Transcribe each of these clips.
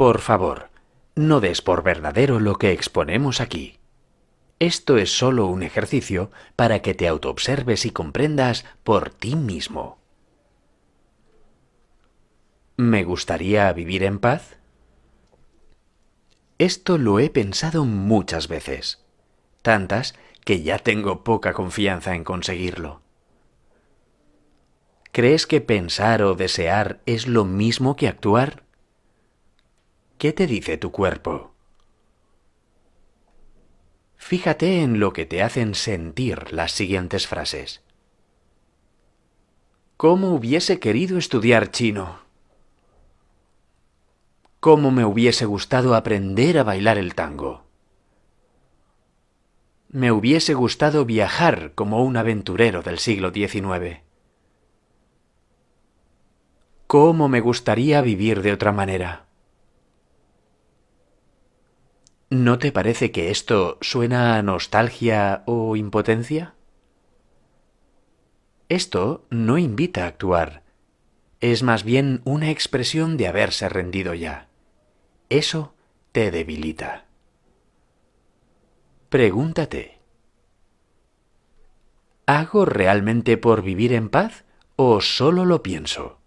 Por favor, no des por verdadero lo que exponemos aquí. Esto es solo un ejercicio para que te autoobserves y comprendas por ti mismo. ¿Me gustaría vivir en paz? Esto lo he pensado muchas veces, tantas que ya tengo poca confianza en conseguirlo. ¿Crees que pensar o desear es lo mismo que actuar? ¿Qué te dice tu cuerpo? Fíjate en lo que te hacen sentir las siguientes frases. ¿Cómo hubiese querido estudiar chino? ¿Cómo me hubiese gustado aprender a bailar el tango? Me hubiese gustado viajar como un aventurero del siglo XIX. ¿Cómo me gustaría vivir de otra manera? ¿No te parece que esto suena a nostalgia o impotencia? Esto no invita a actuar. Es más bien una expresión de haberse rendido ya. Eso te debilita. Pregúntate, ¿hago realmente por vivir en paz o solo lo pienso?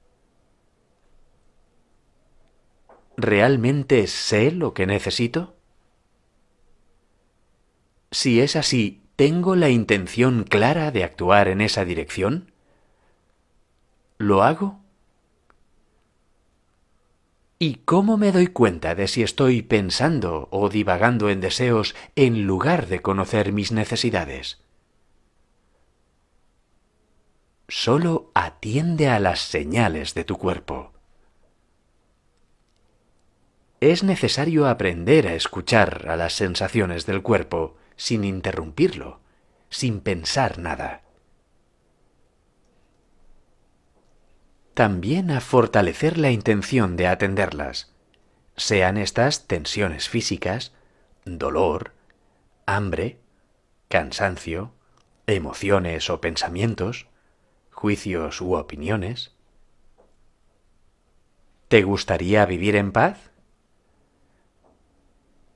¿Realmente sé lo que necesito? Si es así, ¿tengo la intención clara de actuar en esa dirección? ¿Lo hago? ¿Y cómo me doy cuenta de si estoy pensando o divagando en deseos en lugar de conocer mis necesidades? Solo atiende a las señales de tu cuerpo. Es necesario aprender a escuchar a las sensaciones del cuerpo sin interrumpirlo, sin pensar nada. También a fortalecer la intención de atenderlas, sean estas tensiones físicas, dolor, hambre, cansancio, emociones o pensamientos, juicios u opiniones. ¿Te gustaría vivir en paz?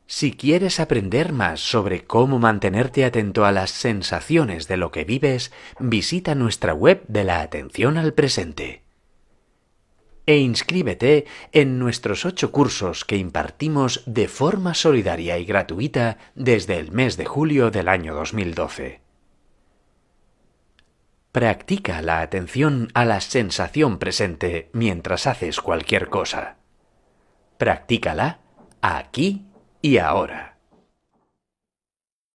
Si quieres aprender más sobre cómo mantenerte atento a las sensaciones de lo que vives, visita nuestra web de la atención al presente e inscríbete en nuestros ocho cursos que impartimos de forma solidaria y gratuita desde el mes de julio del año 2012. Practica la atención a la sensación presente mientras haces cualquier cosa. Practícala aquí y ahora.